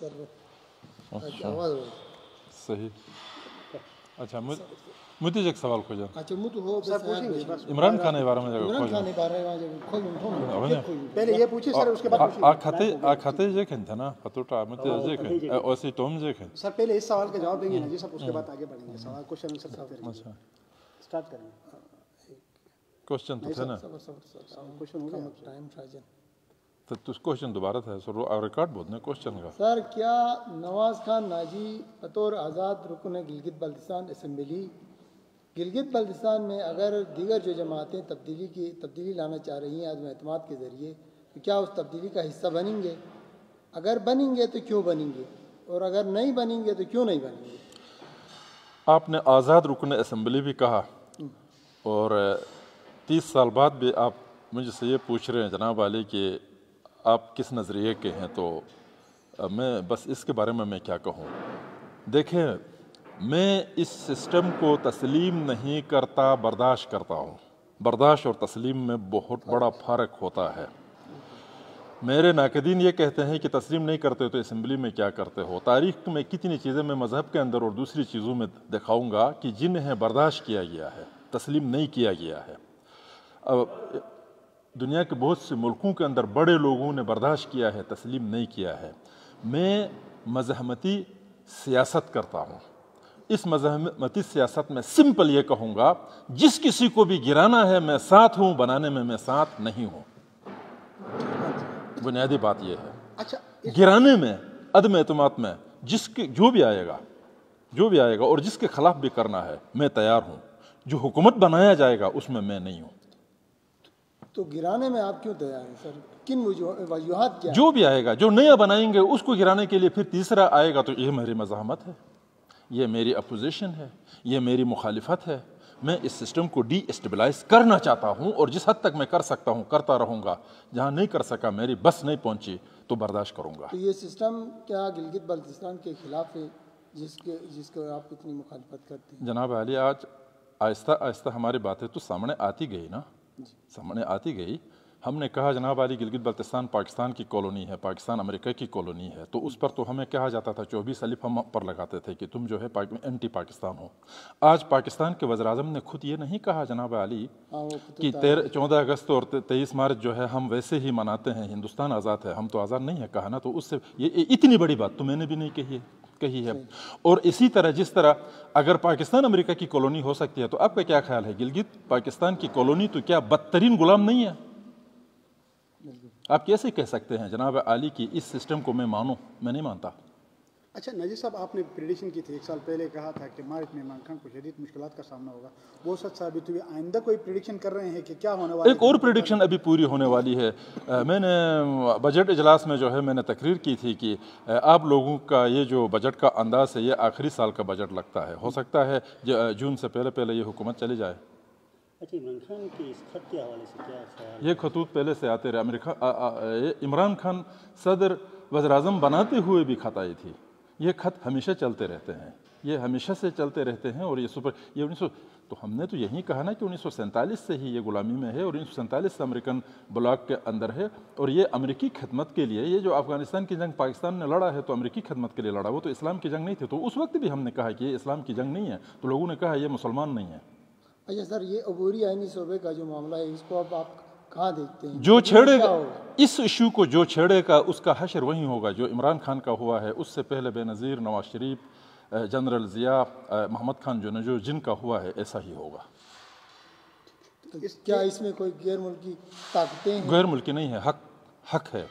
Sir सही अच्छा मुझे मुझे एक सवाल खोजा अच्छा मुझे हो सर पूछेंगे इमरान खान के बारे में जगह इमरान खान के बारे में खोज पहले ये पूछिए सर उसके बाद आ खाते आ खाते जे खन था ना फतोटा मुझे जे खन ओसी टोम जे खन सर पहले इस सवाल का जवाब देंगे ना जी सब उसके बाद आगे बढ़ेंगे सवाल क्वेश्चन सर करते अच्छा स्टार्ट करेंगे क्वेश्चन तो था ना क्वेश्चन हो गया टाइम ट्राइजन तो तुझ क्वेश्चन दोबारा था सर रिकॉर्ड बहुत ना क्वेश्चन का सर क्या नवाज खान नाजी बतौर आज़ाद रुकन गिलगित बल्तिस्तान इसम्बली e? गिलगित बल्तिस्तान में अगर दीगर जो जमातें तब्दीली की तब्दीली लाना चाह रही हैं आजम अहतम के ज़रिए तो क्या उस तब्दीली का हिस्सा बनेंगे अगर बनेंगे तो क्यों बनेंगे और अगर नहीं बनेंगे तो क्यों नहीं बनेंगे आपने आज़ाद रुकन असम्बली e भी कहा हम्म। और तीस साल बाद भी आप मुझसे ये पूछ रहे हैं जनाब वाले कि आप किस नज़रिए के हैं तो मैं बस इसके बारे में मैं क्या कहूँ देखें मैं इस सिस्टम को तस्लीम नहीं करता बर्दाश्त करता हूँ बर्दाश्त और तस्लीम में बहुत बड़ा फ़र्क होता है मेरे नाकदीन ये कहते हैं कि तस्लीम नहीं करते तो इसम्बली में क्या करते हो तारीख में कितनी चीज़ें मैं मज़हब के अंदर और दूसरी चीज़ों में दिखाऊँगा कि जिन्हें बर्दाश्त किया गया है तस्लीम नहीं किया गया है अब दुनिया के बहुत से मुल्कों के अंदर बड़े लोगों ने बर्दाश्त किया है तस्लीम नहीं किया है मैं मजहमती सियासत करता हूँ इस मजहमती सियासत में सिंपल ये कहूँगा जिस किसी को भी गिराना है मैं साथ हूँ बनाने में मैं साथ नहीं हूँ बुनियादी बात यह है अच्छा गिराने में अदम अतमाद में जिसके जो भी आएगा जो भी आएगा और जिसके खिलाफ भी करना है मैं तैयार हूँ जो हुकूमत बनाया जाएगा उसमें मैं नहीं हूँ तो गिराने में आप क्यों तैयार हैं सर किन वजूहत क्या जो भी आएगा जो नया बनाएंगे उसको गिराने के लिए फिर तीसरा आएगा तो यह मेरी मजामत है ये मेरी अपोजिशन है ये मेरी मुखालिफत है मैं इस सिस्टम को डी स्टेबलाइज करना चाहता हूँ और जिस हद तक मैं कर सकता हूँ करता रहूँगा जहाँ नहीं कर सका मेरी बस नहीं पहुँची तो बर्दाश्त करूँगा तो ये सिस्टम क्या गिलगित बल्तिस्तान के खिलाफ है जिसके जिसको आप इतनी मुखालफत करते हैं जनाब अली आज आहिस्ता आहिस्ता हमारी बातें तो सामने आती गई ना सामने आती गई हमने कहा जनाब अली गिलगित बल्तिस्तान पाकिस्तान की कॉलोनी है पाकिस्तान अमेरिका की कॉलोनी है तो उस पर तो हमें कहा जाता था चौबीस अलिफ हम पर लगाते थे कि तुम जो है पाक, एंटी पाकिस्तान हो आज पाकिस्तान के वजर अजम ने खुद ये नहीं कहा जनाब अली हाँ, कि तो तेरह चौदह अगस्त और तेईस मार्च जो है हम वैसे ही मनाते हैं हिंदुस्तान आज़ाद है हम तो आज़ाद नहीं है कहा ना तो उससे ये इतनी बड़ी बात तो मैंने भी नहीं कही है कही है और इसी तरह जिस तरह अगर पाकिस्तान अमेरिका की कॉलोनी हो सकती है तो आपका क्या ख्याल है गिलगित पाकिस्तान की कॉलोनी तो क्या बदतरीन गुलाम नहीं है आप कैसे कह सकते हैं जनाब आली की इस सिस्टम को मैं मानूँ मैं नहीं मानता अच्छा नजीर साहब आपने प्रिडिशन की थी एक साल पहले कहा था कि मार्च में इमरान खान को शदीद मुश्किल का सामना होगा वो सच साबित तो हुई आइंदा कोई प्रिडिक्शन कर रहे हैं कि क्या होने वाला एक और प्रिडिक्शन अभी पूरी होने वाली है मैंने बजट इजलास में जो है मैंने तकरीर की थी कि आप लोगों का ये जो बजट का अंदाज है ये आखिरी साल का बजट लगता है हो सकता है जून से पहले पहले ये हुकूमत चली जाए अच्छा, ये खतूत पहले से आते रहे अमेरिका इमरान खान सदर वजर बनाते हुए भी खत आई थी ये खत हमेशा चलते रहते हैं ये हमेशा से चलते रहते हैं और ये सुपर ये उन्नीस तो हमने तो यही कहा ना कि उन्नीस से ही ये ग़ुलामी में है और उन्नीस से अमेरिकन ब्लॉक के अंदर है और ये अमेरिकी खदमत के लिए ये जो अफ़गानिस्तान की जंग पाकिस्तान ने लड़ा है तो अमेरिकी खदमत के लिए लड़ा वो तो इस्लाम की जंग नहीं थी तो उस वक्त भी हमने कहा कि ये इस्लाम की जंग नहीं है तो लोगों ने कहा ये मुसलमान नहीं है अच्छा सर ये अबूरी आइनी सूबे का जो मामला है इसको अब आप कहाँ देखते हैं जो छेड़ेगा इस इशू को जो छेड़ेगा उसका हशर वही होगा जो इमरान खान का हुआ है उससे पहले बेनज़ीर नवाज शरीफ जनरल ज़िया मोहम्मद खान जो नजो जिनका हुआ है ऐसा ही होगा तो इस क्या इसमें कोई गैर मुल्की ताकतें गैर मुल्की नहीं है हक हक है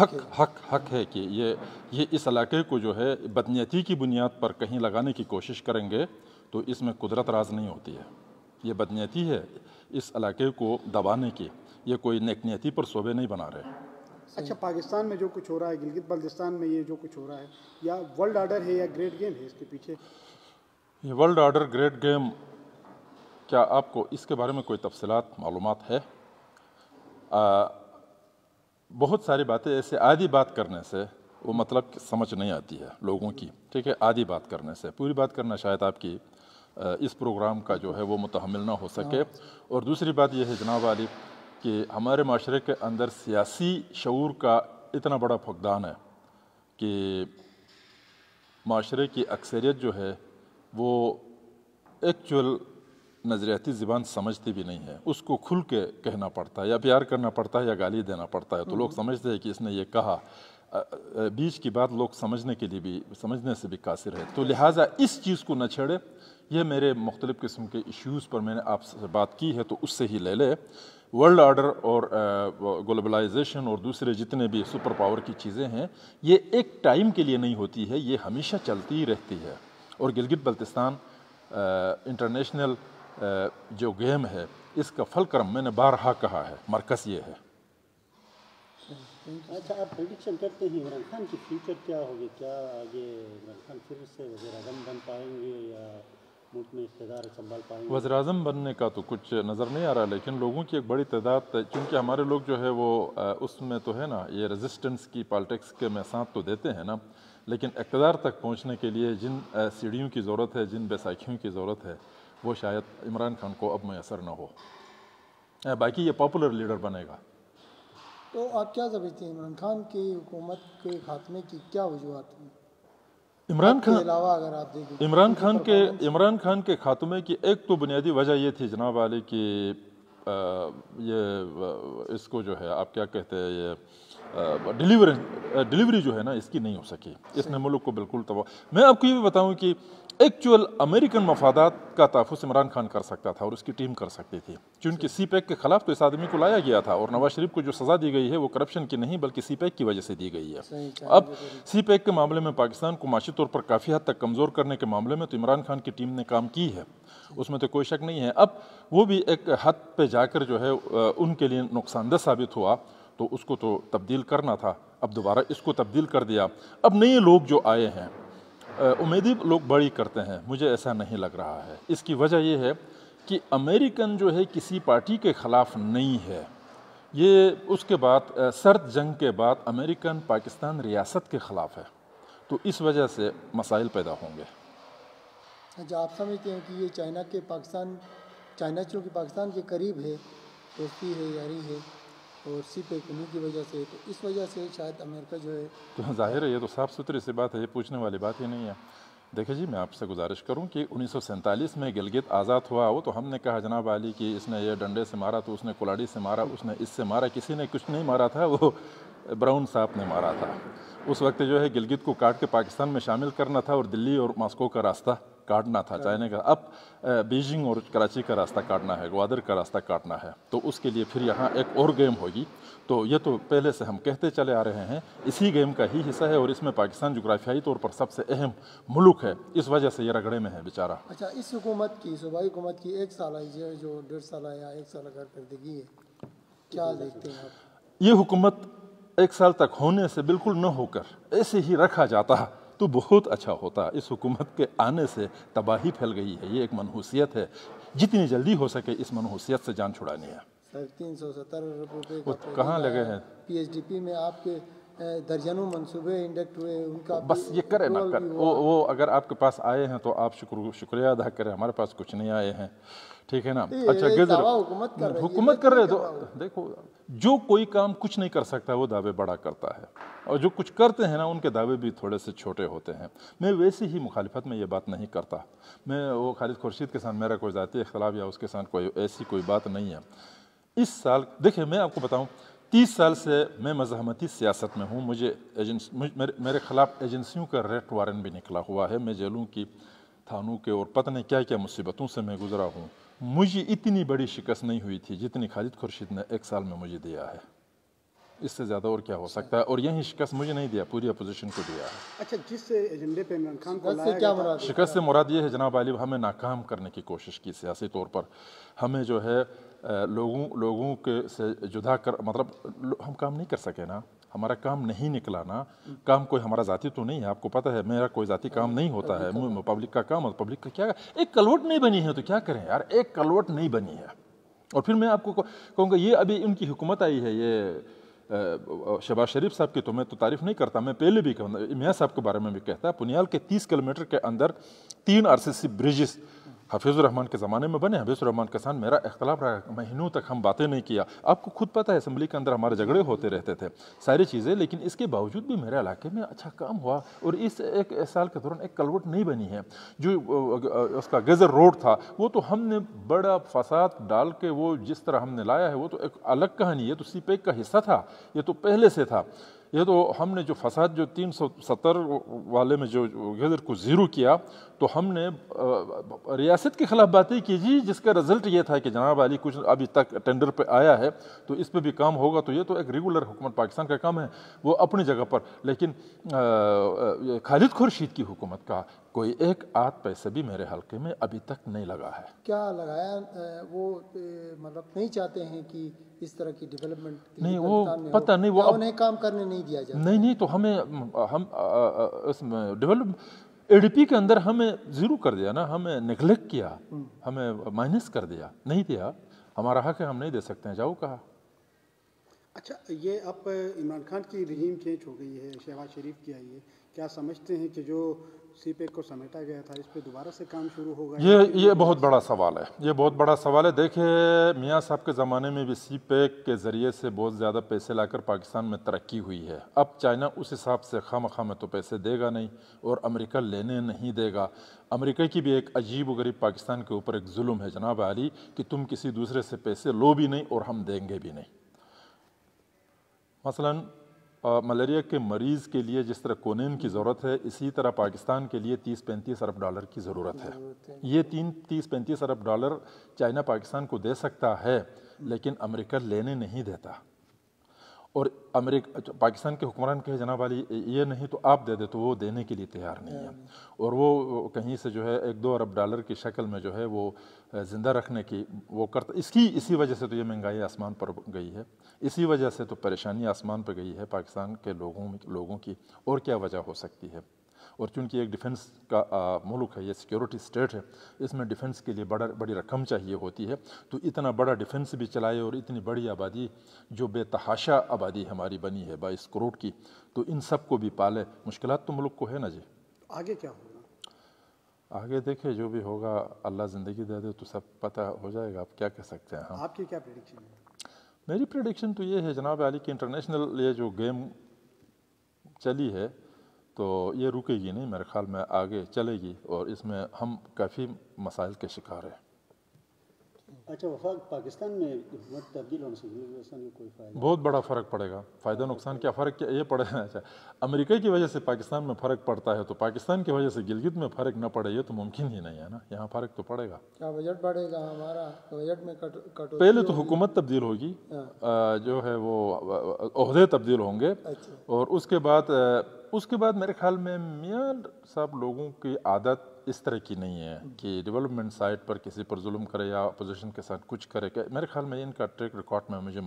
हक हक हक है कि ये ये इस इलाके को जो है बदनीति की बुनियाद पर कहीं लगाने की कोशिश करेंगे तो इसमें कुदरत राज नहीं होती है ये बदनीती है इस इलाके को दबाने की ये कोई नेक नियति पर सोबे नहीं बना रहे अच्छा पाकिस्तान में जो कुछ हो रहा है गिलगित बल्तिस्तान में ये जो कुछ हो रहा है या वर्ल्ड आर्डर है या ग्रेट गेम है इसके पीछे ये वर्ल्ड आर्डर ग्रेट गेम क्या आपको इसके बारे में कोई तफसलत मालूम है आ, बहुत सारी बातें ऐसे आधी बात करने से वो मतलब समझ नहीं आती है लोगों की ठीक है आधी बात करने से पूरी बात करना शायद आपकी इस प्रोग्राम का जो है वो मुतहमल ना हो सके हाँ। और दूसरी बात यह है जनाब आलिफ कि हमारे माशरे के अंदर सियासी शूर का इतना बड़ा फकदान है कि माशरे की अक्सरियत जो है वो एक्चुअल नज़रियाती ज़बान समझती भी नहीं है उसको खुल के कहना पड़ता है या प्यार करना पड़ता है या गाली देना पड़ता है तो लोग समझते हैं कि इसने ये कहा बीच की बात लोग समझने के लिए भी समझने से भी कासिर है तो लिहाजा इस चीज़ को न छेड़े यह मेरे मुख्तलिफ़ किस्म के इश्यूज़ पर मैंने आपसे बात की है तो उससे ही ले लें वर्ल्ड आर्डर और ग्लोबलाइजेशन और दूसरे जितने भी सुपर पावर की चीज़ें हैं ये एक टाइम के लिए नहीं होती है ये हमेशा चलती ही रहती है और गिलगित बल्तिस्तान इंटरनेशनल जो गेम है इसका फलक्रम मैंने बारहा कहा है मरकज़ ये है अच्छा आप प्रडिक्शन करते हैं इमरान खान की फ्यूचर क्या होगी क्या आगे इमरान खान फिर से वजी बन पाएंगे या वजर अजम बनने का तो कुछ नज़र नहीं आ रहा लेकिन लोगों की एक बड़ी तादाद चूँकि हमारे लोग जो है वो उसमें तो है ना ये रेजिस्टेंस की पॉलिटिक्स के में साथ तो देते हैं ना लेकिन इकतदार तक पहुँचने के लिए जिन सीढ़ियों की ज़रूरत है जिन बैसाखियों की ज़रूरत है वो शायद इमरान खान को अब मैसर ना हो बाकी ये पॉपुलर लीडर बनेगा तो आप क्या समझते हैं इमरान खान की हुकूमत के खात्मे की क्या वजूहत हैं इमरान खान अगर आप इमरान खान के इमरान खान के खात्मे की एक तो बुनियादी वजह ये थी जनाब वाले की ये इसको जो है आप क्या कहते हैं ये डिलीवरी डिलीवरी जो है ना इसकी नहीं हो सकी इसने मुल्क को बिल्कुल तबाह मैं आपको ये भी बताऊं कि एक्चुअल अमेरिकन मफादात का तहफ़ इमरान खान कर सकता था और उसकी टीम कर सकती थी क्योंकि सी पैक के खिलाफ तो इस आदमी को लाया गया था और नवाज शरीफ को जो सज़ा दी गई है वो करप्शन की नहीं बल्कि सी पैक e की वजह से दी गई है अब सी पैक e के मामले में पाकिस्तान को माशी तौर पर काफ़ी हद तक कमज़ोर करने के मामले में तो इमरान खान की टीम ने काम की है उसमें तो कोई शक नहीं है अब वो भी एक हद पर जाकर जो है उनके लिए नुकसानदह साबित हुआ तो उसको तो तब्दील करना था अब दोबारा इसको तब्दील कर दिया अब नए लोग जो आए हैं उम्मीदें लोग बड़ी करते हैं मुझे ऐसा नहीं लग रहा है इसकी वजह यह है कि अमेरिकन जो है किसी पार्टी के ख़िलाफ़ नहीं है ये उसके बाद सर्द जंग के बाद अमेरिकन पाकिस्तान रियासत के ख़िलाफ़ है तो इस वजह से मसाइल पैदा होंगे अच्छा आप समझते हैं कि ये चाइना के पाकिस्तान चाइना चूँकि पाकिस्तान के करीब है दोस्ती है यारी है और सी पे कमी की वजह से तो इस वजह से शायद अमेरिका जो है तो हाँ, जाहिर है ये तो साफ़ सुथरी सी बात है ये पूछने वाली बात ही नहीं है देखिए जी मैं आपसे गुजारिश करूं कि उन्नीस में गिलगित आज़ाद हुआ हो तो हमने कहा जनाब अली कि इसने ये डंडे से मारा तो उसने कुलाड़ी से मारा उसने इससे मारा किसी ने कुछ नहीं मारा था वो ब्राउन साहब ने मारा था उस वक्त जो है गिलगित को काट के पाकिस्तान में शामिल करना था और दिल्ली और मॉस्को का रास्ता काटना था चाइना का अब बीजिंग और कराची का रास्ता काटना है ग्वादर का रास्ता काटना है तो उसके लिए फिर यहाँ एक और गेम होगी तो ये तो पहले से हम कहते चले आ रहे हैं इसी गेम का ही हिस्सा है और इसमें पाकिस्तान जोग्राफियाई तौर पर सबसे अहम मुल्क है इस वजह से ये रगड़े में है बेचारा अच्छा इस हुकूमत की सूबाई हुकूमत की एक साल जो डेढ़ साल या एक साल कारकर्दगी है क्या देखते हैं ये हुकूमत एक साल तक होने से बिल्कुल न होकर ऐसे ही रखा जाता है तो बहुत अच्छा होता इस हुकूमत के आने से तबाही फैल गई है ये एक मनहूसियत है जितनी जल्दी हो सके इस मनहूसियत से जान छुड़ानी है सर तीन सौ सत्तर रुपये तो कहाँ लगे हैं पी में आपके दर्जनों मंसूबे इंडक्ट हुए उनका बस ये करे ना कर वो वो अगर आपके पास आए हैं तो आप शुक्र शुक्रिया अदा करें हमारे पास कुछ नहीं आए हैं ठीक है ना अच्छा गजर हुकूमत कर रहे तो देखो जो कोई काम कुछ नहीं कर सकता वो दावे बड़ा करता है और जो कुछ करते हैं ना उनके दावे भी थोड़े से छोटे होते हैं मैं वैसे ही मुखालफत में ये बात नहीं करता मैं वो खालिद खुर्शीद के साथ मेरा कोई ज़ाती इख्तलाफ या उसके साथ कोई ऐसी कोई बात नहीं है इस साल देखिए मैं आपको बताऊं तीस साल से मैं मजामती सियासत में हूँ मुझे मेरे, मेरे ख़िलाफ़ एजेंसियों का रेट वारन भी निकला हुआ है मैं जेलों की थानों के और पता नहीं क्या क्या मुसीबतों से मैं गुजरा हूँ मुझे इतनी बड़ी शिकस्त नहीं हुई थी जितनी खालिद खुर्शीद ने एक साल में मुझे दिया है इससे ज़्यादा और क्या हो सकता है और यही शिकस्त मुझे नहीं दिया पूरी अपोजिशन को दिया है अच्छा जिस एजेंडे पे इमरान खान को लाया क्या मुराद शिकस्त से मुराद ये है जनाब आलिब हमें नाकाम करने की कोशिश की सियासी तौर पर हमें जो है लोगों लोगों के से जुदा कर मतलब हम काम नहीं कर सके ना हमारा काम नहीं निकला ना काम कोई हमारा जाति तो नहीं है आपको पता है मेरा कोई जाति काम नहीं होता है तो पब्लिक का काम और पब्लिक का क्या एक कलवट नहीं बनी है तो क्या करें यार एक कलवट नहीं बनी है और फिर मैं आपको कहूँगा ये अभी उनकी हुकूमत आई है ये शहबाज शरीफ साहब की तो मैं तो तारीफ़ नहीं करता मैं पहले भी कहूँगा मियाँ साहब के बारे में भी कहता पुनियाल के तीस किलोमीटर के अंदर तीन R C bridges Hafeez Rehman के ज़माने में बने रहमान के साथ मेरा इख्तलाफ रहा महीनों तक हम बातें नहीं किया आपको खुद पता है असम्बली के अंदर हमारे झगड़े होते रहते थे सारी चीज़ें लेकिन इसके बावजूद भी मेरे इलाके में अच्छा काम हुआ और इस एक साल के दौरान एक कलवट नहीं बनी है जो उसका गज़र रोड था वो तो हमने बड़ा फसाद डाल के वो जिस तरह हमने लाया है वो तो एक अलग कहानी है तो सी का हिस्सा था ये तो पहले से था ये तो हमने जो फसाद जो तीन सौ सत्तर वाले में जो गदर को ज़ीरो किया तो हमने रियासत के ख़िलाफ़ बातें की जी जिसका रिज़ल्ट ये था कि जनाब अली कुछ अभी तक टेंडर पे आया है तो इस पे भी काम होगा तो ये तो एक रेगुलर हुकूमत पाकिस्तान का काम है वो अपनी जगह पर लेकिन खालिद खुर्शीद की हुकूमत का कोई एक आध पैसे भी मेरे हलके में अभी तक नहीं लगा है क्या लगाया वो मतलब नहीं चाहते हैं कि इस तरह की डेवलपमेंट नहीं वो पता नहीं वो उन्हें काम करने नहीं दिया जाए नहीं नहीं तो हमें हम उसमें डेवलप एडीपी के अंदर हमें जीरो कर दिया ना हमें निगलेक्ट किया हम्म। हमें माइनस कर दिया नहीं दिया हमारा हक है हम नहीं दे सकते हैं जाओ कहा अच्छा ये अब इमरान खान की रहीम चेंज हो गई है शहबाज शरीफ की आई है क्या समझते हैं कि जो सीपेक को समेटा गया था इस पे दोबारा से काम शुरू होगा ये ये बहुत बड़ा सवाल है ये बहुत बड़ा सवाल है देखिए मियाँ साहब के ज़माने में भी सीपेक के ज़रिए से बहुत ज़्यादा पैसे लाकर पाकिस्तान में तरक्की हुई है अब चाइना उस हिसाब से खाम खा में तो पैसे देगा नहीं और अमेरिका लेने नहीं देगा अमेरिका की भी एक अजीब गरीब पाकिस्तान के ऊपर एक जुल्म है जनाब आली कि तुम किसी दूसरे से पैसे लो भी नहीं और हम देंगे भी नहीं मसला मलेरिया के मरीज़ के लिए जिस तरह कोनेन की ज़रूरत है इसी तरह पाकिस्तान के लिए तीस पैंतीस अरब डॉलर की ज़रूरत है ये तीन तीस पैंतीस अरब डॉलर चाइना पाकिस्तान को दे सकता है लेकिन अमेरिका लेने नहीं देता और अमेरिका अच्छा, पाकिस्तान के हुक्मरान कहे जनाब वाली ये नहीं तो आप दे दे तो वो देने के लिए तैयार नहीं है हम्म। और वो कहीं से जो है एक दो अरब डॉलर की शक्ल में जो है वो ज़िंदा रखने की वो करता इसकी इसी वजह से तो ये महंगाई आसमान पर गई है इसी वजह से तो परेशानी आसमान पर गई है पाकिस्तान के लोगों लोगों की और क्या वजह हो सकती है और चूँकि एक डिफेंस का मुल्क है ये सिक्योरिटी स्टेट है इसमें डिफेंस के लिए बड़ा बड़ी रकम चाहिए होती है तो इतना बड़ा डिफेंस भी चलाए और इतनी बड़ी आबादी जो बेतहाशा आबादी हमारी बनी है बाईस करोड़ की तो इन सब को भी पाले मुश्किल तो मुल्क को है ना जी आगे क्या होगा आगे देखे जो भी होगा अल्लाह ज़िंदगी दे दे तो सब पता हो जाएगा आप क्या कह सकते हैं हाँ आपकी क्या प्रडिक्शन है मेरी प्रडिक्शन तो ये है जनाब अली की इंटरनेशनल ये जो गेम चली है तो ये रुकेगी नहीं मेरे ख्याल में आगे चलेगी और इसमें हम काफ़ी मसाइल के शिकार हैं अच्छा वफाक पाकिस्तान में तब्दील होने से कोई फ़ायदा बहुत बड़ा फ़र्क पड़ेगा फ़ायदा नुकसान क्या फ़र्क क्या ये पड़े अच्छा अमेरिका की वजह से पाकिस्तान में फ़र्क पड़ता है तो पाकिस्तान की वजह से गिलगित में फ़र्क न पड़े ये तो मुमकिन ही नहीं है ना यहाँ फ़र्क तो पड़ेगा क्या बजट बढ़ेगा हमारा तो बजट में कट, कट पहले तो हुकूमत तब्दील होगी हाँ। जो है वो अहदे तब्दील होंगे अच्छा। और उसके बाद उसके बाद मेरे ख्याल में मियाँ साहब लोगों की आदत इस तरह की नहीं है कि डेवलपमेंट साइट पर किसी पर जुल्म करे या अपोजिशन के साथ कुछ करे मेरे ख्याल में इनका ट्रैक रिकॉर्ड में मुझे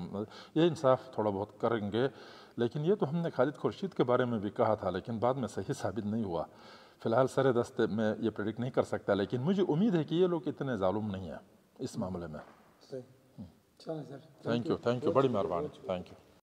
ये इंसाफ थोड़ा बहुत करेंगे लेकिन ये तो हमने खालिद खुर्शीद के बारे में भी कहा था लेकिन बाद में सही साबित नहीं हुआ फ़िलहाल सर दस्त में ये प्रेडिक्ट नहीं कर सकता लेकिन मुझे उम्मीद है कि ये लोग इतने ालूम नहीं हैं इस मामले में थैंक यू थैंक यू बड़ी मेहरबानी थैंक यू